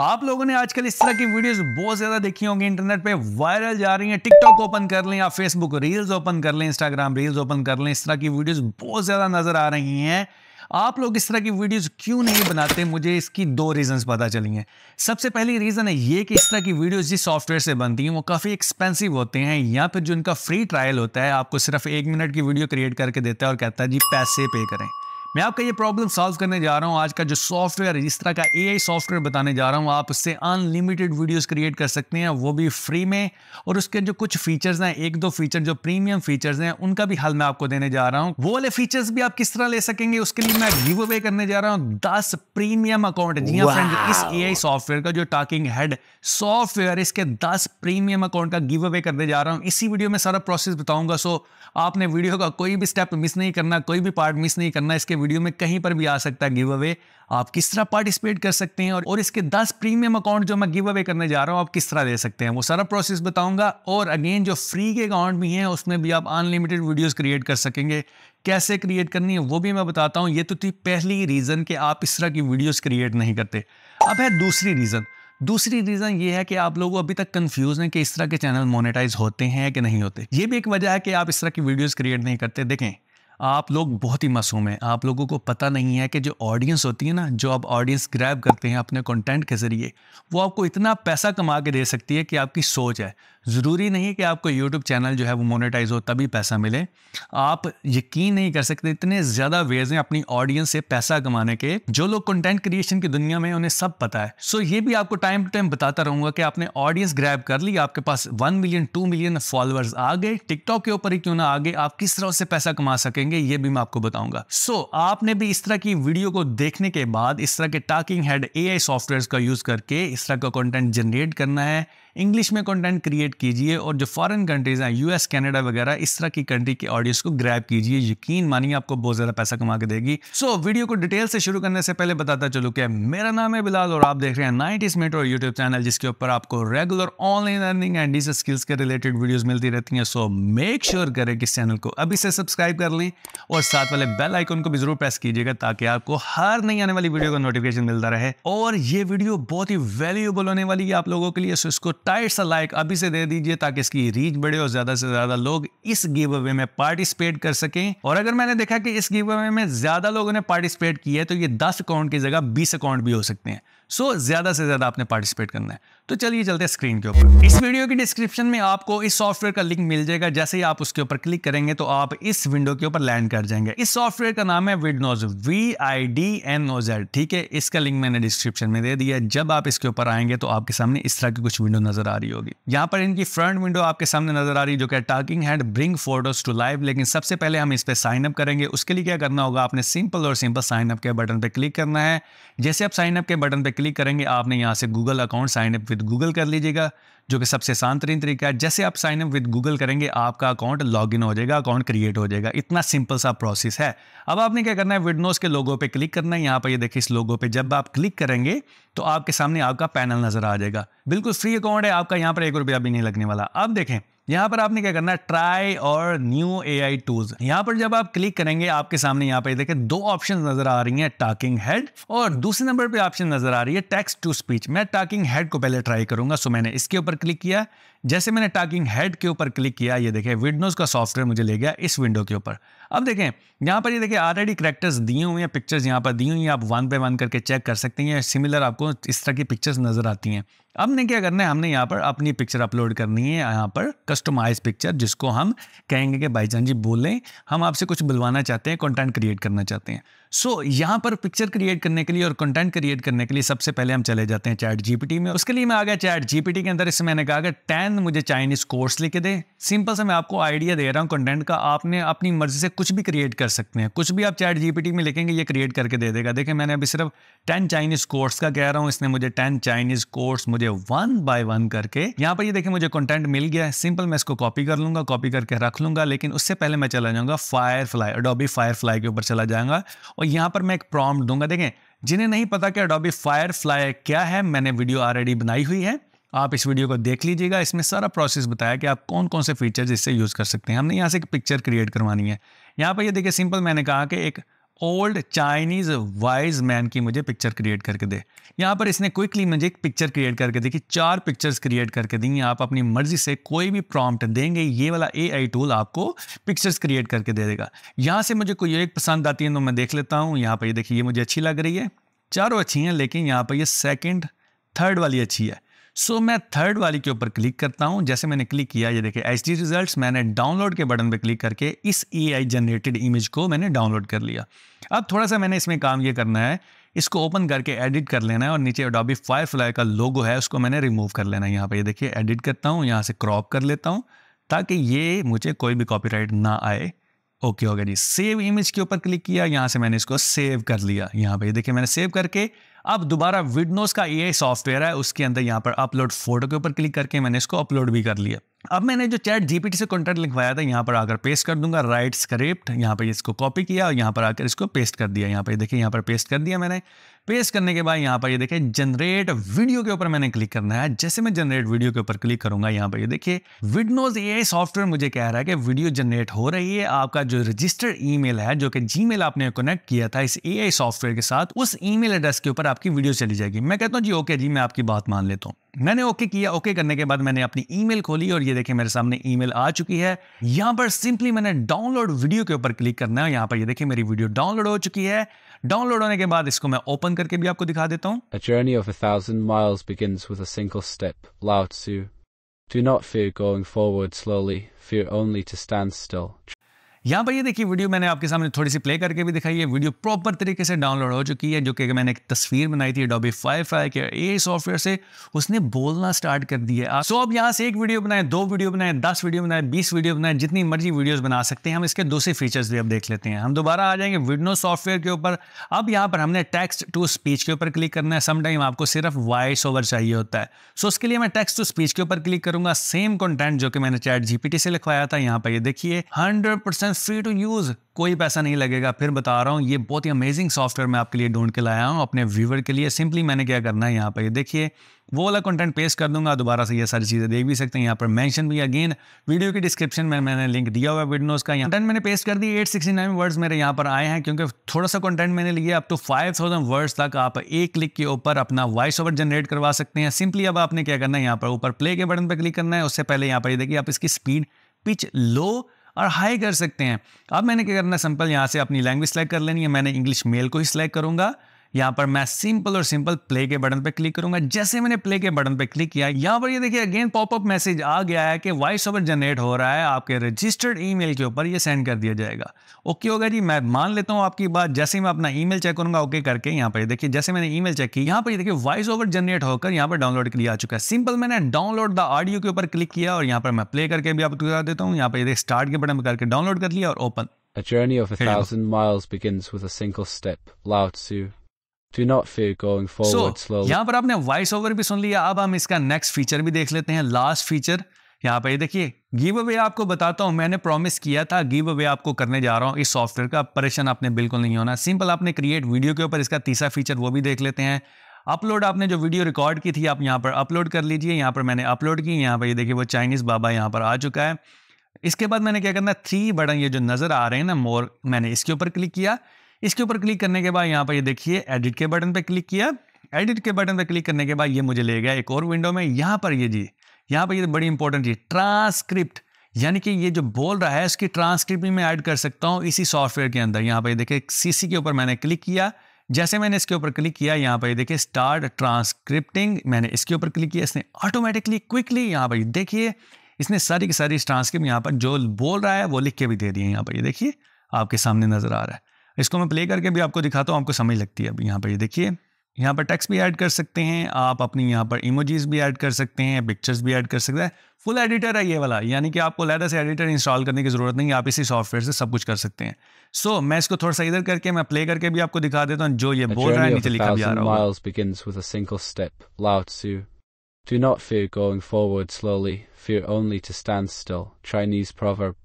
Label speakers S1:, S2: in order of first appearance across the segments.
S1: आप लोगों ने आजकल इस तरह की वीडियोस बहुत ज्यादा देखी होंगी इंटरनेट पे वायरल जा रही हैं टिकटॉक ओपन कर लें या फेसबुक रील्स ओपन कर लें इंस्टाग्राम रील्स ओपन कर लें इस तरह की वीडियोस बहुत ज्यादा नजर आ रही हैं आप लोग इस तरह की वीडियोस क्यों नहीं बनाते मुझे इसकी दो रीजंस पता चली हैं सबसे पहली रीज़न है ये कि इस तरह की वीडियोस जिस सॉफ्टवेयर से बनती हैं वो काफ़ी एक्सपेंसिव होते हैं या फिर जो इनका फ्री ट्रायल होता है आपको सिर्फ एक मिनट की वीडियो क्रिएट करके देता है और कहता है जी पैसे पे करें मैं आपका ये प्रॉब्लम सॉल्व करने जा रहा हूँ आज का जो सॉफ्टवेयर है जिस तरह का एआई सॉफ्टवेयर बताने जा रहा हूँ आप उससे अनलिमिटेड वीडियोस क्रिएट कर सकते हैं वो भी फ्री में और उसके जो कुछ फीचर्स हैं एक दो फीचर जो प्रीमियम फीचर्स हैं उनका भी हल मैं आपको देने जा रहा हूँ वो वाले फीचर्स भी आप किस तरह ले सकेंगे उसके लिए मैं गिव अवे करने जा रहा हूँ दस प्रीमियम अकाउंट जी हाँ फ्रेंड इस ए सॉफ्टवेयर का जो टाकिंग हेड सॉफ्टवेयर इसके दस प्रीमियम अकाउंट का गिव अवे करने जा रहा हूँ इसी वीडियो में सारा प्रोसेस बताऊंगा सो आपने वीडियो का कोई भी स्टेप मिस नहीं करना कोई भी पार्ट मिस नहीं करना इसके वीडियो में कहीं पर भी आ सकता है गिव अवे आप किस तरह पार्टिसिपेट कर सकते हैं और, और इसके 10 प्रीमियम अकाउंट जो मैं गिव अवे करने जा रहा हूँ आप किस तरह दे सकते हैं वो सारा प्रोसेस बताऊंगा और अगेन जो फ्री के अकाउंट भी हैं उसमें भी आप अनलिमिटेड वीडियोस क्रिएट कर सकेंगे कैसे क्रिएट करनी है वो भी मैं बताता हूँ ये तो थी पहली रीज़न कि आप इस तरह की वीडियोज़ क्रिएट नहीं करते अब है दूसरी रीज़न दूसरी रीज़न ये है कि आप लोग अभी तक कंफ्यूज हैं कि इस तरह के चैनल मोनेटाइज होते हैं कि नहीं होते ये भी एक वजह है कि आप इस तरह की वीडियोस क्रिएट नहीं करते देखें आप लोग बहुत ही मासूम हैं आप लोगों को पता नहीं है कि जो ऑडियंस होती है ना जो आप ऑडियंस ग्रैब करते हैं अपने कंटेंट के ज़रिए वो आपको इतना पैसा कमा के दे सकती है कि आपकी सोच है ज़रूरी नहीं कि आपको यूट्यूब चैनल जो है वो मोनेटाइज हो तभी पैसा मिले आप यकीन नहीं कर सकते इतने ज़्यादा वेज हैं अपनी ऑडियंस से पैसा कमाने के जो लोग कंटेंट क्रिएशन की दुनिया में उन्हें सब पता है सो so, ये भी आपको टाइम टू टाइम बताता रहूंगा कि आपने ऑडियंस ग्रैब कर ली आपके पास one million two million followers आ गए टिकटॉक के ऊपर ही क्यों ना आ गए आप किस तरह से पैसा कमा सकेंगे ये भी मैं आपको बताऊंगा सो so, आपने भी इस तरह की वीडियो को देखने के बाद इस तरह के टाकिंग हेड ए सॉफ्टवेयर का यूज करके इस तरह का कॉन्टेंट जनरेट करना है इंग्लिश में कंटेंट क्रिएट कीजिए और जो फॉरेन कंट्रीज़ हैं यूएस कनाडा वगैरह इस तरह की कंट्री के ऑडियंस को ग्रैब कीजिए यकीन मानिए आपको बहुत ज़्यादा पैसा कमा के देगी सो so, वीडियो को डिटेल से शुरू करने से पहले बताता चलू कि मेरा नाम है बिलाल और आप देख रहे हैं नाइनटीज मेट्रो यूट्यूब चैनल जिसके ऊपर आपको regular online learning and digital skills के रिलेटेड वीडियोज़ मिलती रहती है सो मेक श्योर करें कि चैनल को अभी से सब्सक्राइब कर लें और साथ वाले बेल आइकन को भी जरूर प्रेस कीजिएगा ताकि आपको हर नई आने वाली वीडियो का नोटिफिकेशन मिलता रहे और ये वीडियो बहुत ही वैल्यूएबल होने वाली है आप लोगों के लिए सो इसको सत्ताईस सा लाइक अभी से दे दीजिए ताकि इसकी रीच बढ़े और ज्यादा से ज्यादा लोग इस गिव अवे में पार्टिसिपेट कर सकें और अगर मैंने देखा कि इस गिव अवे में ज्यादा लोगों ने पार्टिसिपेट किया है तो ये दस अकाउंट की जगह बीस अकाउंट भी हो सकते हैं सो so, ज़्यादा से ज़्यादा आपने पार्टिसिपेट करना है तो चलिए चलते हैं स्क्रीन के ऊपर इस वीडियो की डिस्क्रिप्शन में आपको इस सॉफ्टवेयर का लिंक मिल जाएगा जैसे ही आप उसके ऊपर क्लिक करेंगे तो आप इस विंडो के ऊपर लैंड कर जाएंगे इस सॉफ्टवेयर का नाम है Vidnoz V I D N O Z ठीक है इसका लिंक मैंने डिस्क्रिप्शन में दे दिया जब आप इसके ऊपर आएंगे तो आपके सामने इस तरह की कुछ विंडो नजर आ रही होगी यहाँ पर इनकी फ्रंट विंडो आपके सामने नजर आ रही है जो है talking head bring photos to live लेकिन सबसे पहले हम इस पर साइन अप करेंगे उसके लिए क्या करना होगा आपने सिंपल और सिंपल साइन अप के बटन पर क्लिक करना है जैसे आप साइन अप के बटन पर क्लिक करेंगे आपने यहाँ से Google account sign up with Google कर लीजिएगा जो कि सबसे आसान तरीन तरीका है जैसे आप साइन अप विद गूगल करेंगे आपका अकाउंट लॉगिन हो जाएगा अकाउंट क्रिएट हो जाएगा इतना सिंपल सा प्रोसेस है अब आपने क्या करना है विडनोज के लोगों पे क्लिक करना है यहाँ पर ये यह देखिए इस लोगो पे जब आप क्लिक करेंगे तो आपके सामने आपका पैनल नजर आ जाएगा बिल्कुल फ्री अकाउंट है आपका यहाँ पर एक रुपया भी नहीं लगने वाला अब देखें यहाँ पर आपने क्या करना है ट्राई और न्यू ए आई टूल्स यहाँ पर जब आप क्लिक करेंगे आपके सामने यहाँ पे देखें दो ऑप्शन नजर आ रही हैं टाकिंग हेड और दूसरे नंबर पे ऑप्शन नजर आ रही है टेक्स्ट टू स्पीच मैं टाकिंग हेड को पहले ट्राई करूंगा सो मैंने इसके ऊपर क्लिक किया जैसे मैंने टाकिंग हेड के ऊपर क्लिक किया ये देखें विंडोज़ का सॉफ्टवेयर मुझे ले गया इस विंडो के ऊपर अब देखें यहाँ पर ये देखिए ऑलरेडी करेक्टर्स दिए हुए हैं पिक्चर्स यहाँ पर दी हुई हैं आप वन बाय वन करके चेक कर सकते हैं सिमिलर आपको इस तरह की पिक्चर्स नज़र आती हैं अब ने क्या करना है हमने यहाँ पर अपनी पिक्चर अपलोड करनी है यहाँ पर कस्टमाइज पिक्चर जिसको हम कहेंगे कि भाईजान जी बोलें हम आपसे कुछ बुलवाना चाहते हैं कॉन्टेंट क्रिएट करना चाहते हैं सो so, यहाँ पर पिक्चर क्रिएट करने के लिए और कंटेंट क्रिएट करने के लिए सबसे पहले हम चले जाते हैं चैट जीपीटी में उसके लिए मैं आ गया चैट जीपीटी के अंदर इससे मैंने कहा अगर टेन मुझे चाइनीज कोर्स लिख के दे सिंपल से मैं आपको आइडिया दे रहा हूँ कंटेंट का आपने अपनी मर्जी से कुछ भी क्रिएट कर सकते हैं कुछ भी आप चैट जीपीटी में लिखेंगे ये क्रिएट करके दे देगा देखिए मैंने अभी सिर्फ टेन चाइनीज कोर्स का कह रहा हूँ इसने मुझे टेन चाइनीज कोर्स मुझे वन बाय वन करके यहाँ पर ये देखिए मुझे कंटेंट मिल गया है सिंपल मैं इसको कॉपी कर लूंगा कॉपी करके रख लूंगा लेकिन उससे पहले मैं चला जाऊंगा Firefly Adobe Firefly के ऊपर चला जाऊंगा और यहाँ पर मैं एक प्रॉम्प्ट दूंगा देखें जिन्हें नहीं पता कि अडोबी फ्लाई क्या है मैंने वीडियो ऑलरेडी बनाई हुई है आप इस वीडियो को देख लीजिएगा इसमें सारा प्रोसेस बताया कि आप कौन कौन से फीचर्स इससे यूज़ कर सकते हैं हमने यहाँ से एक पिक्चर क्रिएट करवानी है यहाँ पर ये यह देखिए सिंपल मैंने कहा कि एक ओल्ड चाइनीज़ वाइज मैन की मुझे पिक्चर क्रिएट करके दे यहाँ पर इसने क्विकली मुझे एक पिक्चर क्रिएट करके दी कि चार पिक्चर्स क्रिएट करके दी आप अपनी मर्जी से कोई भी प्रॉम्प्ट देंगे ये वाला एआई टूल आपको पिक्चर्स क्रिएट करके दे देगा यहाँ से मुझे कोई एक पसंद आती है तो मैं देख लेता हूँ यहाँ पर ये देखिए ये मुझे अच्छी लग रही है चारों अच्छी हैं लेकिन यहाँ पर ये सेकेंड थर्ड वाली अच्छी है सो so, मैं थर्ड वाली के ऊपर क्लिक करता हूँ जैसे मैंने क्लिक किया ये देखिए एच डी रिजल्ट मैंने डाउनलोड के बटन पर क्लिक करके इस ए आई जनरेटेड इमेज को मैंने डाउनलोड कर लिया अब थोड़ा सा मैंने इसमें काम ये करना है इसको ओपन करके एडिट कर लेना है और नीचे अडोबी फ्लाई का लोगो है उसको मैंने रिमूव कर लेना है यहाँ पर ये यह देखिए एडिट करता हूँ यहाँ से क्रॉप कर लेता हूँ ताकि ये मुझे कोई भी कॉपीराइट ना आए ओके हो गया जी सेव इमेज के ऊपर क्लिक किया यहाँ से मैंने इसको सेव कर लिया यहाँ पे देखिए मैंने सेव करके अब दोबारा विडनोस का ये सॉफ्टवेयर है उसके अंदर यहाँ पर अपलोड फोटो के ऊपर क्लिक करके मैंने इसको अपलोड भी कर लिया अब मैंने जो चैट जीपीटी से कॉन्टेंट लिखवाया था यहाँ पर आकर पेस्ट कर दूंगा राइट स्क्रिप्ट यहाँ पर इसको कॉपी किया और यहाँ पर आकर इसको पेस्ट कर दिया यहाँ पर देखिए यहाँ पर पेस्ट कर दिया मैंने पेस्ट करने के बाद यहाँ पर ये यह देखिए जनरेट वीडियो के ऊपर मैंने क्लिक करना है जैसे मैं जनरेट वीडियो के ऊपर क्लिक करूंगा यहाँ पर ये देखिए विडनोज ए सॉफ्टवेयर मुझे कह रहा है कि वीडियो जनरेट हो रही है आपका जो रजिस्टर्ड ईमेल है जो कि जीमेल आपने कनेक्ट किया था इस ए सॉफ्टवेयर के साथ उस ईमेल एड्रेस के ऊपर आपकी वीडियो चली जाएगी मैं कहता हूँ जी ओके जी मैं आपकी बात मान लेता हूँ मैंने ओके किया ओके करने के बाद मैंने अपनी ईमेल खोली और ये देखिए मेरे सामने ईमेल आ चुकी है यहाँ पर सिंपली मैंने डाउनलोड वीडियो के ऊपर क्लिक करना है यहाँ पर ये देखिए मेरी वीडियो डाउनलोड हो चुकी है A journey of a thousand miles begins with a single step, Lao Tzu. Do not fear going forward slowly, fear only to stand still. यहाँ पर ये देखिए वीडियो मैंने आपके सामने थोड़ी सी प्ले करके भी दिखाई है वीडियो प्रॉपर तरीके से डाउनलोड हो चुकी है जो कि मैंने एक तस्वीर बनाई थी डॉबी फाइव फाइव के ए सॉफ्टवेयर से उसने बोलना स्टार्ट कर दिया है सो अब यहाँ से एक वीडियो बनाए दो वीडियो बनाए दस वीडियो बनाए बीस वीडियो बनाए जितनी मर्जी वीडियोज बना सकते हैं हम इसके दूसरे फीचर्स भी अब देख लेते हैं हम दोबारा आ जाएंगे विडनो सॉफ्टवेयर के ऊपर अब यहाँ पर हमने टेक्स्ट टू स्पीच के ऊपर क्लिक करना है समटाइम आपको सिर्फ वॉइस ओवर चाहिए होता है सो उसके लिए मैं टेक्स्ट टू स्पीच के ऊपर क्लिक करूंगा सेम कंटेंट जो कि मैंने चैट जीपीटी से लिखवाया था यहाँ पर ये देखिए hundred percent free to use कोई पैसा नहीं लगेगा फिर बता रहा हूँ ये बहुत ही अमेजिंग सॉफ्टवेयर मैं आपके लिए ढूंढ के लाया हूँ अपने व्यूवर के लिए सिंपली मैंने क्या करना है यहाँ पर देखिए वो वाला कंटेंट पेस्ट कर दूंगा दोबारा से ये सारी चीज़ें देख भी सकते हैं यहाँ पर मेंशन भी अगेन वीडियो की डिस्क्रिप्शन में मैंने लिंक दिया हुआ है का यहाँ कंटेंट मैंने पेस्ट कर दी 869 वर्ड्स मेरे यहाँ पर आए हैं क्योंकि थोड़ा सा कंटेंट मैंने लिया अब तो 5000 वर्ड्स तक आप एक क्लिक के ऊपर अपना वॉइस ओवर जनरेट करवा सकते हैं सिंपली अब आपने क्या करना है यहाँ पर ऊपर प्ले के बटन पर क्लिक करना है उससे पहले यहाँ पर देखिए आप इसकी स्पीड पिच लो और हाई कर सकते हैं अब मैंने क्या करना सिंपल यहाँ से अपनी लैंग्वेज सेलेक्ट कर लेनी है मैंने इंग्लिश मेल को ही सिलेक्ट करूँगा यहाँ पर मैं सिंपल और सिंपल प्ले के बटन पर क्लिक करूंगा जैसे मैंने प्ले के बटन पर क्लिक किया यहाँ पर ये देखिए अगेन पॉपअप मैसेज आ गया है कि वॉइस ओवर जनरेट हो रहा है आपके रजिस्टर्ड ईमेल के ऊपर ये सेंड कर दिया जाएगा ओके होगा जी मैं मान लेता हूं आपकी बात जैसे मैं अपना ईमेल चेक करूंगा ओके करके यहाँ पर देखिए जैसे मैंने ईमेल चेक की यहाँ पर देखिए वॉइस ओवर जनरेट होकर यहाँ पर डाउनलोड के लिए आ चुका है सिंपल मैंने डाउनलोड द ऑडियो के ऊपर क्लिक किया और यहाँ पर मैं प्ले करके भी आपको बता देता हूँ यहाँ पर स्टार्ट के बटन पर करके डाउनलोड कर लिया और open A journey of a thousand miles begins with a single step, Lao Tzu. Do not fear going forward so, slowly. यहाँ पर आपने वॉइस ओवर भी सुन लिया अब हम इसका नेक्स्ट फीचर भी देख लेते हैं लास्ट फीचर यहाँ पे देखिए गिव अवे आपको बताता हूँ मैंने प्रॉमिस किया था गिव अवे आपको करने जा रहा हूँ इस सॉफ्टवेयर का परेशान आपने बिल्कुल नहीं होना सिंपल आपने क्रिएट वीडियो के ऊपर इसका तीसरा फीचर वो भी देख लेते हैं अपलोड आपने जो वीडियो रिकॉर्ड की थी आप यहाँ पर अपलोड कर लीजिए यहाँ पर मैंने अपलोड की यहाँ पर ये देखिए वो चाइनीज़ बाबा यहाँ पर आ चुका है इसके बाद मैंने क्या करना थ्री बटन ये जो नज़र आ रहे हैं ना मोर मैंने इसके ऊपर क्लिक किया इसके ऊपर क्लिक करने के बाद यहाँ पर ये देखिए एडिट के बटन पर क्लिक किया एडिट के बटन पर क्लिक करने के बाद ये मुझे ले गया एक और विंडो में यहाँ पर ये जी यहाँ पर ये बड़ी इंपॉर्टेंट चीज़ ट्रांसक्रिप्ट यानी कि ये जो बोल रहा है उसकी ट्रांसक्रिप्ट भी मैं ऐड कर सकता हूँ इसी सॉफ्टवेयर के अंदर यहाँ पर देखिए सीसी के ऊपर मैंने क्लिक किया जैसे मैंने इसके ऊपर क्लिक किया यहाँ पर देखिए स्टार्ट ट्रांसक्रिप्टिंग मैंने इसके ऊपर क्लिक किया इसने ऑटोमेटिकली क्विकली यहाँ पर देखिए इसने सारी की सारी ट्रांसक्रिप्ट यहाँ पर जो बोल रहा है वो लिख के भी दे दिए यहाँ पर ये देखिए आपके सामने नज़र आ रहा है इसको मैं प्ले करके भी आपको दिखाता हूँ आपको समझ लगती है अब यहाँ पर ये देखिए यहाँ पर टेक्स्ट भी ऐड कर सकते हैं आप अपनी यहाँ पर इमोजीज भी ऐड कर सकते हैं पिक्चर्स भी ऐड कर सकते हैं फुल एडिटर है ये वाला यानी कि आपको लहदा से एडिटर इंस्टॉल करने की ज़रूरत नहीं आप इसी सॉफ्टवेयर से सब कुछ कर सकते हैं सो so, मैं इसको थोड़ा सा इधर करके मैं प्ले करके भी आपको दिखा देता हूँ जो ये बोल रहा है नीचे लिखा भी आ रहा है Do not fear going forward slowly, fear only to stand still. Chinese proverb.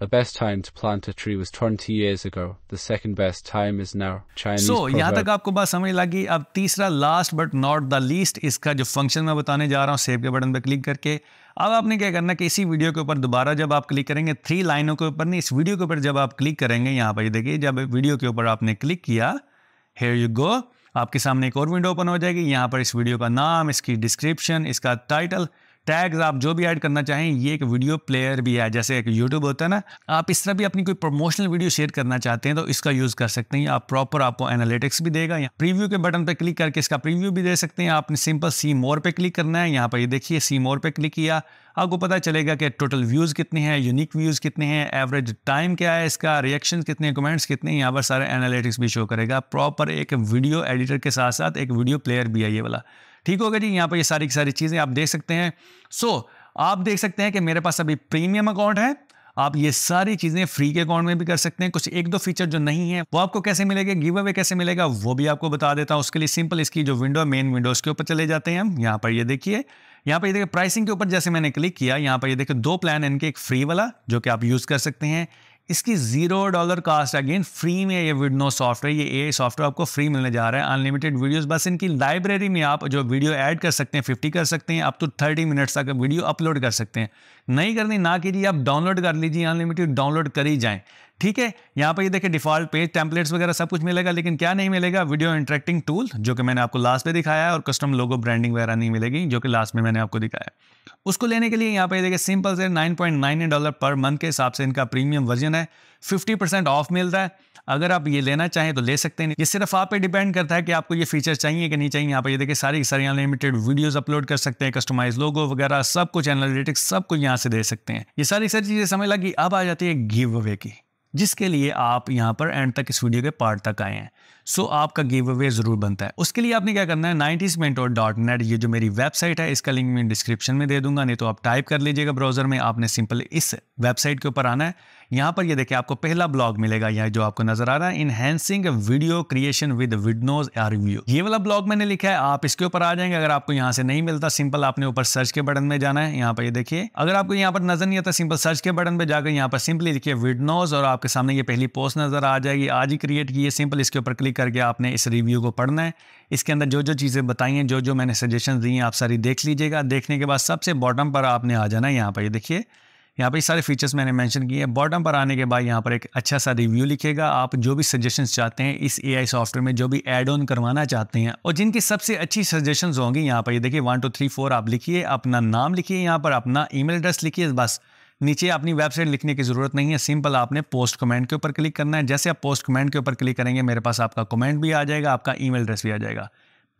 S1: The best time to plant a tree was 20 years ago. The second best time is now. Chinese so, proverb. यहाँ तक आपको बात समझ लगी अब तीसरा last but not the least इसका जो फंक्शन मैं बताने जा रहा हूँ सेव के बटन पर क्लिक करके अब आपने क्या करना कि इसी वीडियो के ऊपर दोबारा जब आप क्लिक करेंगे थ्री लाइनों के ऊपर नहीं इस वीडियो के ऊपर जब आप क्लिक करेंगे यहाँ पर देखिए जब वीडियो के ऊपर आपने क्लिक किया हेयर यू गो आपके सामने एक और विंडो ओपन हो जाएगी यहाँ पर इस वीडियो का नाम इसकी डिस्क्रिप्शन इसका टाइटल टैग्स आप जो भी ऐड करना चाहें ये एक वीडियो प्लेयर भी है जैसे एक यूट्यूब होता है ना आप इस तरह भी अपनी कोई प्रमोशनल वीडियो शेयर करना चाहते हैं तो इसका यूज़ कर सकते हैं आप प्रॉपर आपको एनालिटिक्स भी देगा या प्रीव्यू के बटन पर क्लिक करके इसका प्रीव्यू भी दे सकते हैं आपने सिंपल सी मोर पर क्लिक करना है यहाँ पर ये देखिए सी मोर पर क्लिक किया आपको पता चलेगा कि टोटल व्यूज़ कितने हैं यूनिक व्यूज़ कितने हैं एवरेज टाइम क्या है इसका रिएक्शन कितने कमेंट्स कितने हैं यहाँ पर सारे एनालिटिक्स भी शो करेगा प्रॉपर एक वीडियो एडिटर के साथ साथ एक वीडियो प्लेयर भी है ये वाला ठीक होगा जी यहाँ पर ये सारी की सारी चीज़ें आप देख सकते हैं सो so, आप देख सकते हैं कि मेरे पास अभी प्रीमियम अकाउंट है आप ये सारी चीज़ें फ्री के अकाउंट में भी कर सकते हैं कुछ एक दो फीचर जो नहीं है वो आपको कैसे मिलेगा गिव अवे कैसे मिलेगा वो भी आपको बता देता हूँ उसके लिए सिंपल इसकी जो विंडो मेन विंडोज़ के ऊपर चले जाते हैं हम यहाँ पर ये देखिए यहाँ पर ये देखिए प्राइसिंग के ऊपर जैसे मैंने क्लिक किया यहाँ पर ये देखिए दो प्लान इनके एक फ्री वाला जो कि आप यूज़ कर सकते हैं इसकी zero dollar cost again free में ये विडनो सॉफ्टवेयर ये ए सॉफ्टवेयर आपको फ्री मिलने जा रहा है अनलिमिटेड वीडियोस बस इनकी लाइब्रेरी में आप जो वीडियो ऐड कर सकते हैं 50 कर सकते हैं आप तो 30 मिनट्स तक वीडियो अपलोड कर सकते हैं नहीं करनी ना कीजिए आप डाउनलोड कर लीजिए अनलिमिटेड डाउनलोड कर ही जाएँ ठीक है यहाँ पर ये देखिए डिफॉल्ट पेज टैंपलेट्स वगैरह सब कुछ मिलेगा लेकिन क्या नहीं मिलेगा वीडियो इंटरेक्टिंग टूल जो कि मैंने आपको लास्ट पे दिखाया है और कस्टम लोगो ब्रांडिंग वगैरह नहीं मिलेगी जो कि लास्ट में मैंने आपको दिखाया उसको लेने के लिए यहाँ पे देखिए सिंपल से nine point dollar per month के हिसाब से इनका प्रीमियम वर्जन है फिफ्टी परसेंट ऑफ मिल रहा है अगर आप ये लेना चाहें तो ले सकते हैं ये सिर्फ आप पे डिपेंड करता है कि आपको ये फीचर चाहिए कि नहीं चाहिए यहाँ पर ये देखिए सारी सारी अनलिमिटेड वीडियोस अपलोड कर सकते हैं कस्टमाइज लोगो वगैरह सब कुछ एनालिटिक्स सब कुछ यहाँ से दे सकते हैं ये सारी सारी चीज़ें समझ लगी अब आ जाती है गिव अवे की जिसके लिए आप यहाँ पर एंड तक इस वीडियो के पार्ट तक आए हैं सो so, आपका गिव अवे ज़रूर बनता है उसके लिए आपने क्या करना है नाइन्टीज मेंटोर डॉट नेट ये जो मेरी वेबसाइट है इसका लिंक मैं डिस्क्रिप्शन में दे दूंगा नहीं तो आप टाइप कर लीजिएगा ब्राउज़र में आपने सिंपल इस वेबसाइट के ऊपर आना है यहाँ पर ये देखिए आपको पहला ब्लॉग मिलेगा यहाँ जो आपको नजर आ रहा है enhancing video creation with Vidnoz view ये वाला ब्लॉग मैंने लिखा है आप इसके ऊपर आ जाएंगे अगर आपको यहाँ से नहीं मिलता सिंपल आपने ऊपर सर्च के बटन में जाना है यहाँ पर ये देखिए अगर आपको यहाँ पर नजर नहीं आता सिंपल सर्च के बटन पर जाकर यहाँ पर सिंपली लिखिए विडनोज और आपके सामने ये पहली पोस्ट नजर आ जाएगी आज ही क्रिएट की है सिंपल इसके ऊपर क्लिक करके आपने इस रिव्यू को पढ़ना है इसके अंदर जो जो चीज़ें बताई हैं जो जो मैंने सजेशन दी हैं आप सारी देख लीजिएगा देखने के बाद सबसे बॉटम पर आपने आ जाना है यहाँ पर ये देखिए यहाँ पर सारे फीचर्स मैंने मैंशन किए हैं बॉटम पर आने के बाद यहाँ पर एक अच्छा सा रिव्यू लिखेगा आप जो भी सजेशन चाहते हैं इस ए सॉफ्टवेयर में जो भी एड ऑन करवाना चाहते हैं और जिनकी सबसे अच्छी सजेशन होंगी यहाँ पर ये देखिए वन टू थ्री फोर आप लिखिए अपना नाम लिखिए यहाँ पर अपना ई एड्रेस लिखिए बस नीचे अपनी वेबसाइट लिखने की ज़रूरत नहीं है सिंपल आपने पोस्ट कमेंट के ऊपर क्लिक करना है जैसे आप पोस्ट कमेंट के ऊपर क्लिक करेंगे मेरे पास आपका कमेंट भी आ जाएगा आपका ईमेल एड्रेस भी आ जाएगा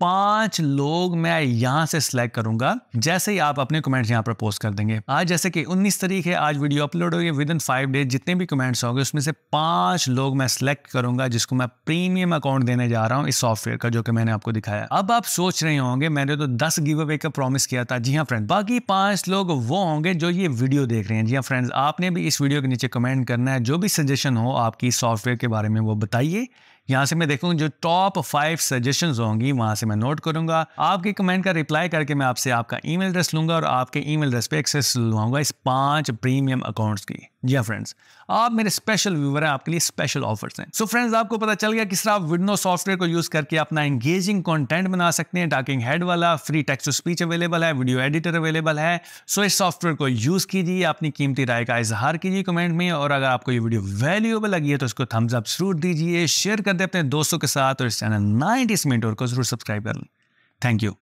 S1: पांच लोग मैं यहां से सिलेक्ट करूंगा जैसे ही आप अपने कमेंट्स यहां पर पोस्ट कर देंगे आज जैसे कि 19 तारीख है आज वीडियो अपलोड होगी विद इन फाइव डेज जितने भी कमेंट्स होंगे उसमें से पांच लोग मैं सिलेक्ट करूंगा जिसको मैं प्रीमियम अकाउंट देने जा रहा हूं इस सॉफ्टवेयर का जो कि मैंने आपको दिखाया अब आप सोच रहे होंगे मैंने तो दस गिव अवे का प्रॉमिस किया था जी हाँ फ्रेंड बाकी पांच लोग वो होंगे जो ये वीडियो देख रहे हैं जी हाँ फ्रेंड्स आपने भी इस वीडियो के नीचे कमेंट करना है जो भी सजेशन हो आपकी सॉफ्टवेयर के बारे में वो बताइए यहाँ से मैं देखूंगा जो टॉप फाइव सजेशन होंगी वहां से मैं नोट करूंगा आपके कमेंट का रिप्लाई करके मैं आपसे आपका ईमेल एड्रेस लूंगा और आपके ईमेल एड्रेस पे एक्सेस लूंगा इस पांच प्रीमियम अकाउंट्स की जी फ्रेंड्स हाँ, आप मेरे स्पेशल व्यूवर हैं आपके लिए स्पेशल ऑफर्स हैं सो so फ्रेंड्स आपको पता चल गया किस तरह आप विडनो सॉफ्टवेयर को यूज करके अपना एंगेजिंग कंटेंट बना सकते हैं टाकिंग हेड वाला free text to speech available है वीडियो एडिटर अवेलेबल है सो so इस सॉफ्टवेयर को यूज कीजिए अपनी कीमती राय का इजहार कीजिए कमेंट में और अगर आपको ये वीडियो वैल्यूएबल लगी है तो इसको थम्स अप जरूर दीजिए शेयर कर दें अपने दोस्तों के साथ और इस चैनल नाइनटीस मिनट और को जरूर सब्सक्राइब कर लें थैंक यू